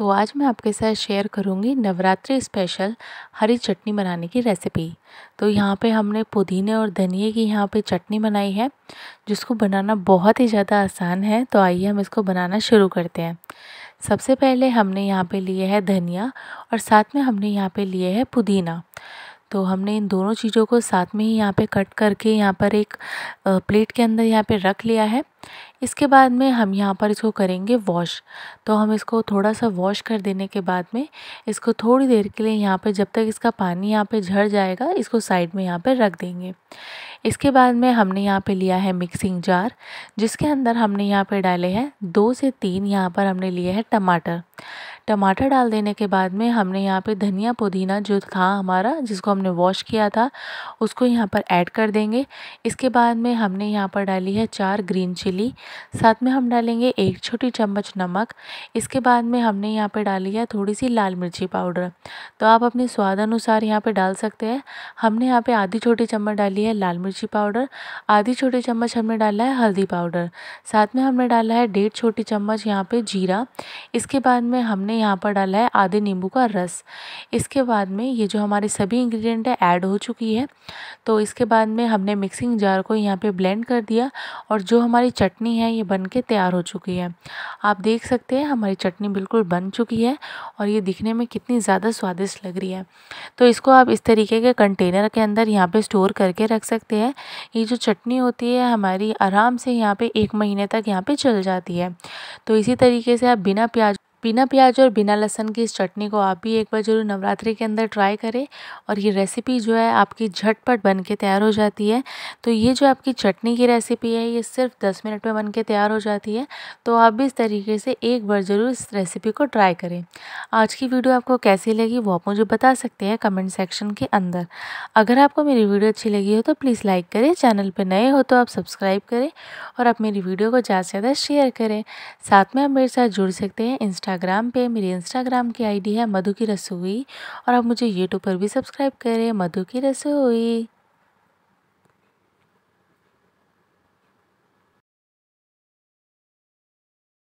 तो आज मैं आपके साथ शेयर करूँगी नवरात्रि स्पेशल हरी चटनी बनाने की रेसिपी तो यहाँ पे हमने पुदीने और धनिए की यहाँ पे चटनी बनाई है जिसको बनाना बहुत ही ज़्यादा आसान है तो आइए हम इसको बनाना शुरू करते हैं सबसे पहले हमने यहाँ पे लिए है धनिया और साथ में हमने यहाँ पे लिए है पुदीना तो हमने इन दोनों चीज़ों को साथ में ही यहाँ पे कट करके यहाँ पर एक प्लेट के अंदर यहाँ पे रख लिया है इसके बाद में हम यहाँ पर इसको करेंगे वॉश तो हम इसको थोड़ा सा वॉश कर देने के बाद में इसको थोड़ी देर के लिए यहाँ पे जब तक इसका पानी यहाँ पे झड़ जाएगा इसको साइड में यहाँ पे रख देंगे इसके बाद में हमने यहाँ पे लिया है मिक्सिंग जार जिसके अंदर हमने यहाँ पे डाले हैं दो से तीन यहाँ पर हमने लिए हैं टमाटर टमाटर डाल देने के बाद में हमने यहाँ पे धनिया पुदीना जो था हमारा जिसको हमने वॉश किया था उसको यहाँ पर ऐड कर देंगे इसके बाद में हमने यहाँ पर डाली है चार ग्रीन चिली साथ में हम डालेंगे एक छोटी चम्मच नमक इसके बाद में हमने यहाँ पर डाली है थोड़ी सी लाल मिर्ची पाउडर तो आप अपने स्वाद अनुसार यहाँ पर डाल सकते हैं हमने यहाँ पर आधी छोटी चम्मच डाली है लाल मिर्ची पाउडर आधी छोटी चम्मच हमने डाला है हल्दी पाउडर साथ में हमने डाला है डेढ़ छोटी चम्मच यहाँ पर जीरा इसके बाद में हमने हमने यहाँ पर डाला है आधे नींबू का रस इसके बाद में ये जो हमारे सभी इंग्रेडिएंट है ऐड हो चुकी है तो इसके बाद में हमने मिक्सिंग जार को यहाँ पे ब्लेंड कर दिया और जो हमारी चटनी है ये बन के तैयार हो चुकी है आप देख सकते हैं हमारी चटनी बिल्कुल बन चुकी है और ये दिखने में कितनी ज़्यादा स्वादिष्ट लग रही है तो इसको आप इस तरीके के कंटेनर के अंदर यहाँ पर स्टोर करके रख सकते हैं ये जो चटनी होती है हमारी आराम से यहाँ पर एक महीने तक यहाँ पर चल जाती है तो इसी तरीके से आप बिना प्याज बिना प्याज और बिना लहसन की इस चटनी को आप भी एक बार ज़रूर नवरात्रि के अंदर ट्राई करें और ये रेसिपी जो है आपकी झटपट बन के तैयार हो जाती है तो ये जो आपकी चटनी की रेसिपी है ये सिर्फ दस मिनट में बन के तैयार हो जाती है तो आप भी इस तरीके से एक बार ज़रूर इस रेसिपी को ट्राई करें आज की वीडियो आपको कैसी लगी वो आप मुझे बता सकते हैं कमेंट सेक्शन के अंदर अगर आपको मेरी वीडियो अच्छी लगी हो तो प्लीज़ लाइक करें चैनल पर नए हो तो आप सब्सक्राइब करें और आप मेरी वीडियो को ज़्यादा से ज़्यादा शेयर करें साथ में आप मेरे साथ जुड़ सकते हैं इंस्टा इंस्टाग्राम पे मेरी इंस्टाग्राम की आईडी है मधु की रसोई और आप मुझे यूट्यूब पर भी सब्सक्राइब करें मधु की रसोई